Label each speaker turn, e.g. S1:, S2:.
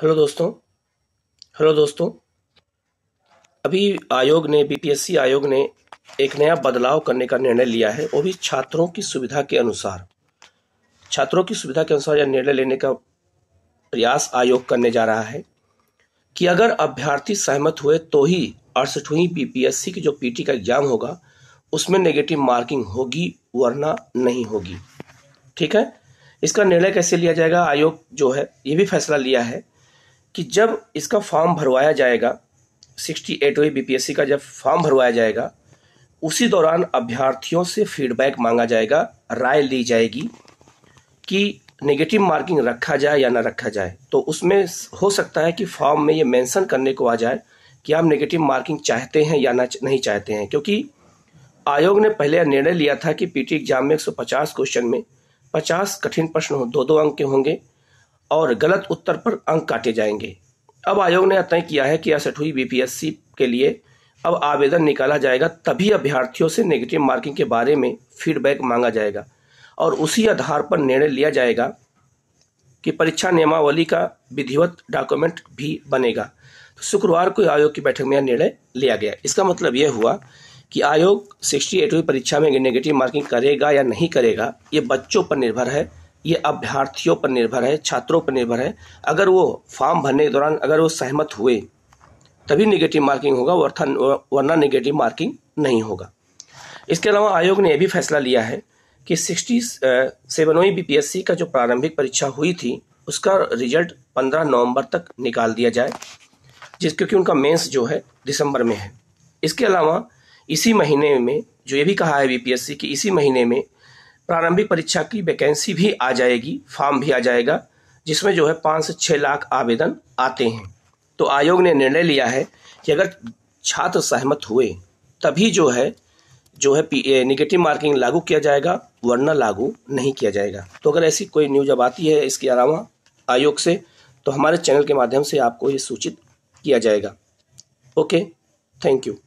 S1: hello दोस्तों hello दोस्तों अभी आयोग ने बीपीएससी आयोग ने एक नया बदलाव करने का निर्णय लिया है वो भी छात्रों की सुविधा के अनुसार छात्रों की सुविधा के अनुसार यह निर्णय लेने का प्रयास आयोग करने जा रहा है कि अगर अभ्यर्थी सहमत हुए तो ही अड़सठवीं बीपीएससी की जो पीटी का एग्जाम होगा उसमें नेगेटिव मार्किंग होगी वरना नहीं होगी ठीक है इसका निर्णय कैसे लिया जाएगा आयोग जो है ये भी फैसला लिया है कि जब इसका फॉर्म भरवाया जाएगा सिक्सटी एट बी बीपीएससी का जब फॉर्म भरवाया जाएगा उसी दौरान अभ्यर्थियों से फीडबैक मांगा जाएगा राय ली जाएगी कि नेगेटिव मार्किंग रखा जाए या ना रखा जाए तो उसमें हो सकता है कि फॉर्म में ये मेंशन करने को आ जाए कि आप नेगेटिव मार्किंग चाहते हैं या ना नहीं चाहते हैं क्योंकि आयोग ने पहले निर्णय लिया था कि पीटी एग्जाम में 150 क्वेश्चन में 50 कठिन प्रश्न हो दो दो अंक के होंगे और गलत उत्तर पर अंक काटे जाएंगे अब आयोग ने तय किया है कि असठवीं बीपीएससी के लिए अब आवेदन निकाला जाएगा तभी अभ्यर्थियों से नेगेटिव मार्किंग के बारे में फीडबैक मांगा जाएगा और उसी आधार पर निर्णय लिया जाएगा कि परीक्षा नियमावली का विधिवत डॉक्यूमेंट भी बनेगा तो शुक्रवार को आयोग की बैठक में यह निर्णय लिया गया इसका मतलब यह हुआ कि आयोग सिक्सटी एटवीं परीक्षा में नेगेटिव मार्किंग करेगा या नहीं करेगा ये बच्चों पर निर्भर है ये अभ्यर्थियों पर निर्भर है छात्रों पर निर्भर है अगर वो फॉर्म भरने के दौरान अगर वो सहमत हुए तभी निगेटिव मार्किंग होगा वर्था वरना निगेटिव मार्किंग नहीं होगा इसके अलावा आयोग ने यह भी फैसला लिया है कि सिक्सटी सेवनवी बी का जो प्रारंभिक परीक्षा हुई थी उसका रिजल्ट पंद्रह नवंबर तक निकाल दिया जाए जिस क्योंकि उनका मेंस जो है दिसंबर में है इसके अलावा इसी महीने में जो ये भी कहा है बीपीएससी कि इसी महीने में प्रारंभिक परीक्षा की वैकेंसी भी आ जाएगी फॉर्म भी आ जाएगा जिसमें जो है पाँच से छः लाख आवेदन आते हैं तो आयोग ने निर्णय लिया है कि अगर छात्र सहमत हुए तभी जो है जो है पी निगेटिव मार्किंग लागू किया जाएगा वरना लागू नहीं किया जाएगा तो अगर ऐसी कोई न्यूज अब आती है इसके अलावा आयोग से तो हमारे चैनल के माध्यम से आपको ये सूचित किया जाएगा ओके थैंक यू